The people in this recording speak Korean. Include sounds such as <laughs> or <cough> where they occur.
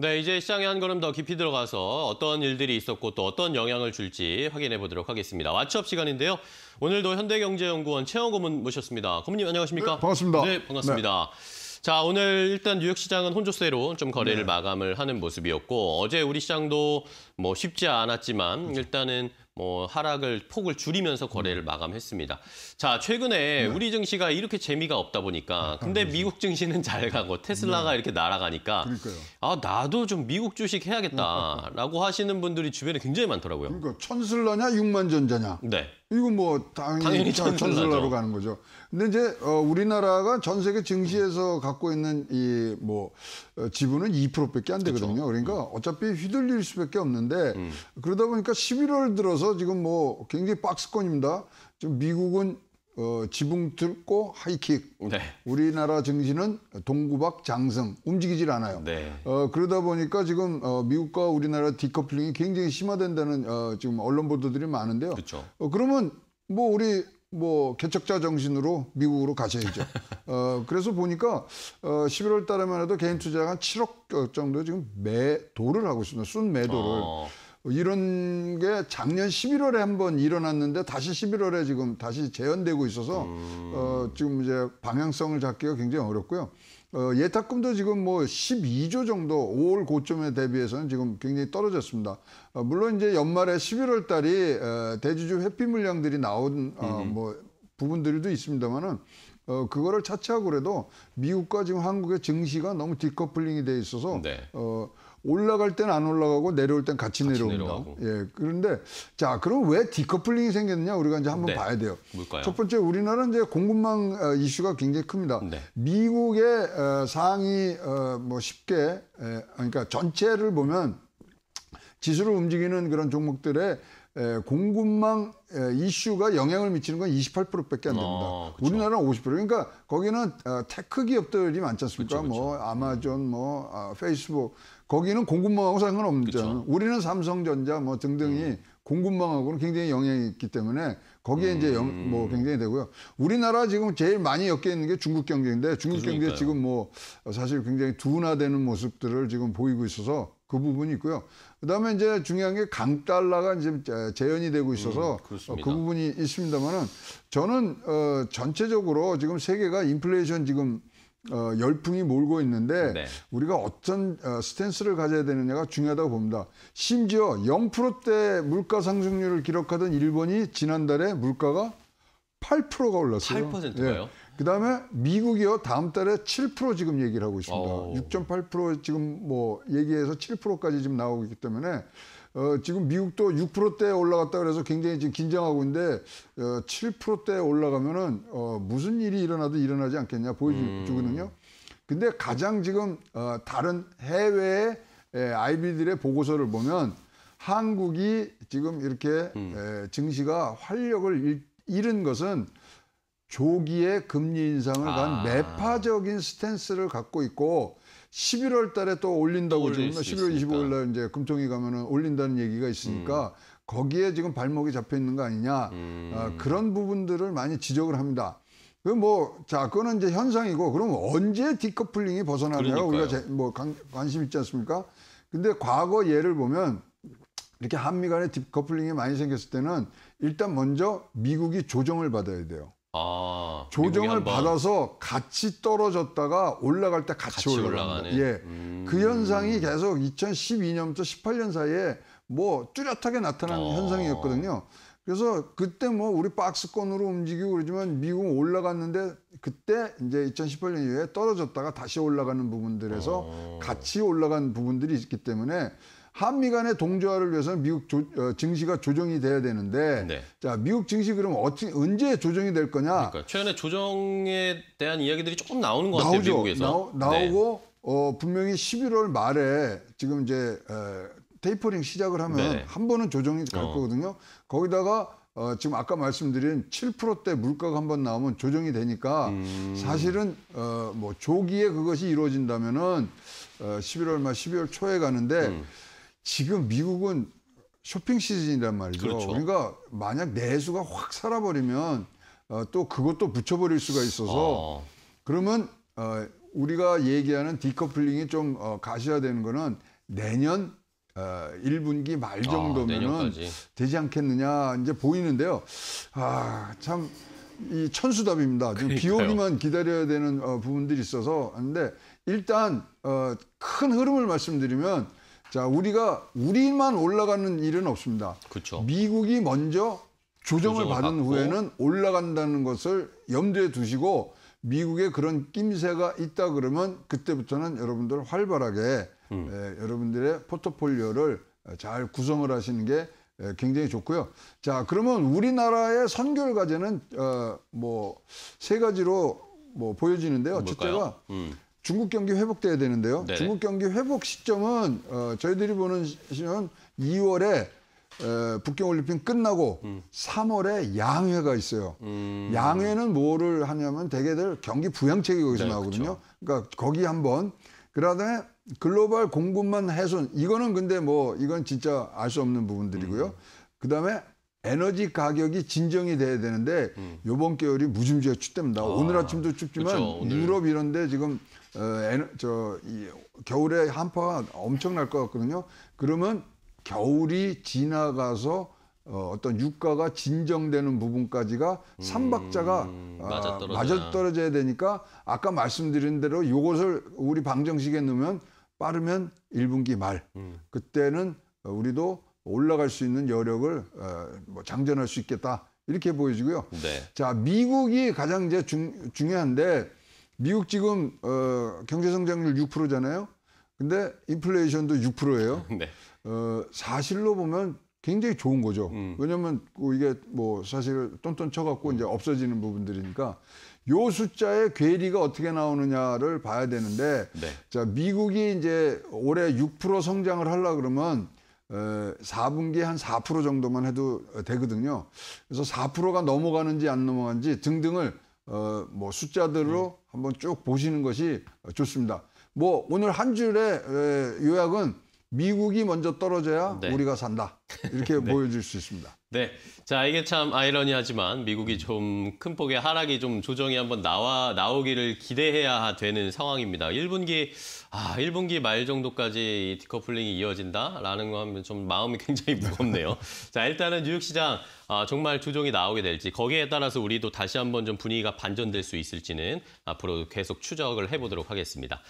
네, 이제 시장에 한 걸음 더 깊이 들어가서 어떤 일들이 있었고 또 어떤 영향을 줄지 확인해 보도록 하겠습니다. 왓츠업 시간인데요. 오늘도 현대경제연구원 최영 고문 모셨습니다. 고문님 안녕하십니까? 네, 반갑습니다. 네, 반갑습니다. 네. 자, 오늘 일단 뉴욕 시장은 혼조세로 좀 거래를 네. 마감을 하는 모습이었고 어제 우리 시장도 뭐 쉽지 않았지만 그렇죠. 일단은 뭐 하락을 폭을 줄이면서 거래를 마감했습니다. 자, 최근에 네. 우리 증시가 이렇게 재미가 없다 보니까 아, 근데 미국 증시는 잘 가고 테슬라가 네. 이렇게 날아가니까 그러니까요. 아, 나도 좀 미국 주식 해야겠다라고 하시는 분들이 주변에 굉장히 많더라고요. 그러니까 천슬러냐 육만전자냐. 네. 이거뭐 당연히, 당연히 전설로 가는 거죠. 근데 이제 어, 우리나라가 전 세계 증시에서 갖고 있는 이뭐 어, 지분은 2%밖에 안 되거든요. 그렇죠. 그러니까 음. 어차피 휘둘릴 수밖에 없는데 음. 그러다 보니까 11월 들어서 넘어서 지금 뭐 굉장히 박스권입니다. 지금 미국은 어, 지붕 뚫고 하이킥. 네. 우리나라 증시는 동구박 장성 움직이질 않아요. 네. 어, 그러다 보니까 지금 어, 미국과 우리나라 디커플링이 굉장히 심화된다는 어, 지금 언론 보도들이 많은데요. 그쵸. 어, 그러면 뭐 우리 뭐 개척자 정신으로 미국으로 가셔야죠. <laughs> 어, 그래서 보니까 어, 11월 달에만 해도 개인 투자가 한 7억 정도 지금 매도를 하고 있습니다. 순 매도를. 어. 뭐 이런 게 작년 11월에 한번 일어났는데 다시 11월에 지금 다시 재현되고 있어서 음. 어, 지금 이제 방향성을 잡기가 굉장히 어렵고요. 어, 예탁금도 지금 뭐 12조 정도 5월 고점에 대비해서는 지금 굉장히 떨어졌습니다. 어, 물론 이제 연말에 11월 달이 어, 대주주 회피 물량들이 나온 어, 뭐 부분들도 있습니다만은 어, 그거를 차치하고 그래도 미국과 지금 한국의 증시가 너무 디커플링이 돼 있어서 네. 어, 올라갈 땐 안 올라가고 내려올 땐 같이, 같이 내려옵니다 예. 그런데 자, 그럼 왜 디커플링이 생겼느냐 우리가 이제 한번 네. 봐야 돼요. 뭘까요? 첫 번째 우리나라는 이제 공급망 어, 이슈가 굉장히 큽니다. 네. 미국의 어, 상위 어, 뭐 쉽게 에, 그러니까 전체를 보면 지수를 움직이는 그런 종목들의 공급망 이슈가 영향을 미치는 건 28%밖에 안 됩니다. 아, 우리나라는 50%. 그러니까 거기는 아, 테크 기업들이 많지 않습니까? 그쵸, 그쵸. 뭐 네. 아마존, 뭐 아, 페이스북. 거기는 공급망하고 상관없죠 우리는 삼성전자 뭐 등등이 음. 공급망하고는 굉장히 영향이 있기 때문에 거기에 음. 이제 영, 음. 뭐 굉장히 되고요. 우리나라 지금 제일 많이 엮여 있는 게 중국 경제인데 중국 그러니까요. 경제 지금 뭐 사실 굉장히 둔화되는 모습들을 지금 보이고 있어서 그 부분이 있고요. 그다음에 이제 중요한 게 강달러가 이제 재현이 되고 있어서 음, 어, 그 부분이 있습니다만은 저는 어 전체적으로 지금 세계가 인플레이션 지금 어 열풍이 몰고 있는데 네. 우리가 어떤 어, 스탠스를 가져야 되느냐가 중요하다고 봅니다. 심지어 0%대 물가 상승률을 기록하던 일본이 지난달에 물가가 8%가 올랐어요. 8%가요? 예. 그다음에 미국이요 다음 달에 7% 지금 얘기를 하고 있습니다. 6.8% 어. 지금 뭐 얘기해서 7%까지 지금 나오고 있기 때문에 어, 지금 미국도 6%대에 올라갔다 그래서 굉장히 지금 긴장하고 있는데 어, 7%대에 올라가면은 어, 무슨 일이 일어나도 일어나지 않겠냐 보여주거든요. 음. 근데 가장 지금 어, 다른 해외의 에, 예, IB들의 보고서를 보면 한국이 지금 이렇게 음. 에, 예, 증시가 활력을 잃, 잃은 것은 조기에 금리 인상을 아. 간 매파적인 스탠스를 갖고 있고 11월 달에 또 올린다고 지금 11월 25일 날 이제 금통위 가면은 올린다는 얘기가 있으니까 음. 거기에 지금 발목이 잡혀 있는 거 아니냐. 음. 아, 그런 부분들을 많이 지적을 합니다. 그 뭐, 자, 그거는 이제 현상이고, 그럼 언제 디커플링이 벗어나냐가 우리가 제, 뭐 관, 관심 있지 않습니까? 근데 과거 예를 보면 이렇게 한미 간의 디커플링이 많이 생겼을 때는 일단 먼저 미국이 조정을 받아야 돼요. 아, 조정을 받아서 같이 떨어졌다가 올라갈 때 같이, 같이 올라가는 예, 음... 그 현상이 계속 2012년부터 18년 사이에 뭐 뚜렷하게 나타나는 어... 현상이었거든요. 그래서 그때 뭐 우리 박스권으로 움직이고 그러지만 미국 올라갔는데 그때 이제 2018년 이후에 떨어졌다가 다시 올라가는 부분들에서 어... 같이 올라간 부분들이 있기 때문에 한미 간의 동조화를 위해서는 미국 조, 어, 증시가 조정이 돼야 되는데 네. 자 미국 증시 그러면 어찌, 언제 조정이 될 거냐? 그러니까 최근에 조정에 대한 이야기들이 조금 나오는 것 같아요 나오 미국에서. 나오, 고 네. 어, 분명히 11월 말에 지금 이제 에, 어, 테이퍼링 시작을 하면 네한 번은 조정이 갈 어. 거거든요. 거기다가 어, 지금 아까 말씀드린 7%대 물가가 한 번 나오면 조정이 되니까 음. 사실은 어, 뭐 조기에 그것이 이루어진다면은 어, 11월 말 12월 초에 가는데 음. 지금 미국은 쇼핑 시즌이란 말이죠. 그렇죠. 그러니까 만약 내수가 확 살아버리면 어, 또 그것도 붙여버릴 수가 있어서 아. 그러면 어, 우리가 얘기하는 디커플링이 좀 어, 가셔야되는 거는 내년 어, 1분기 말 아, 정도면은 아, 되지 않겠느냐 이제 보이는데요. 아참 이 천수답입니다. 지금 비 오기만 기다려야 되는 어, 부분들이 있어서 근데 일단 어, 큰 흐름을 말씀드리면 자, 우리가 우리만 올라가는 일은 없습니다. 그렇죠. 미국이 먼저 조정을, 받은 받고. 후에는 올라간다는 것을 염두에 두시고 미국에 그런 낌새가 있다 그러면 그때부터는 여러분들 활발하게 음. 에, 예, 여러분들의 포트폴리오를 잘 구성을 하시는 게 에, 예, 굉장히 좋고요. 자, 그러면 우리나라의 선결 과제는 어, 뭐 세 가지로 뭐 보여지는데요. 뭐 첫째가 음. 중국 경기 회복돼야 되는데요. 네 중국 경기 회복 시점은 어, 저희들이 보는 시점은 2월에 에, 어, 북경올림픽 끝나고 음. 3월에 양회가 있어요. 음. 양회는 뭐를 하냐면 대개들 경기 부양책이 거기서 네, 나오거든요. 그쵸. 그러니까 거기 한번 그다음에 글로벌 공급만 해손 이거는 근데 뭐 이건 진짜 알 수 없는 부분들이고요. 음. 그다음에 에너지 가격이 진정이 돼야 되는데 음. 요번 겨울이 무지지하게 춥답니다. 아, 오늘 아침도 춥지만 그쵸, 오늘. 유럽 이런데 지금 어, 저이 겨울에 한파가 엄청날 것 같거든요. 그러면 겨울이 지나가서 어, 어떤 유가가 진정되는 부분까지가 삼박자가 음, 아, 맞아떨어져. 야 되니까 아까 말씀드린 대로 요것을 우리 방정식에 넣으면 빠르면 1분기 말 음. 그때는 우리도 올라갈 수 있는 여력을 어, 뭐 장전할 수 있겠다 이렇게 보여지고요. 네. 자 미국이 가장 이제 중, 중요한데 미국 지금 어, 경제 성장률 6%잖아요. 근데 인플레이션도 6%예요. <laughs> 네. 어, 사실로 보면 굉장히 좋은 거죠. 음. 왜냐하면 뭐 이게 뭐 사실 똔똔 쳐갖고 음. 이제 없어지는 부분들이니까 요 숫자의 괴리가 어떻게 나오느냐를 봐야 되는데 네. 자 미국이 이제 올해 6% 성장을 하려 그러면 에, 4분기 한4% 정도만 해도 되거든요. 그래서 4%가 넘어가는지 안 넘어가는지 등등을 어, 뭐 숫자들로 음. 한번 쭉 보시는 것이 좋습니다. 뭐 오늘 한 줄의 요약은 미국이 먼저 떨어져야 네. 우리가 산다. 이렇게 <laughs> 네. 보여줄 수 있습니다. 네. 자, 이게 참 아이러니하지만 미국이 좀 큰 폭의 하락이 좀 조정이 한번 나와 나오기를 기대해야 되는 상황입니다. 1분기 아, 1분기 말 정도까지 디커플링이 이어진다라는 거 하면 좀 마음이 <laughs> 굉장히 무겁네요. <laughs> 자, 일단은 뉴욕 시장 아, 정말 조정이 나오게 될지 거기에 따라서 우리도 다시 한번 좀 분위기가 반전될 수 있을지는 앞으로 계속 추적을 해 보도록 하겠습니다.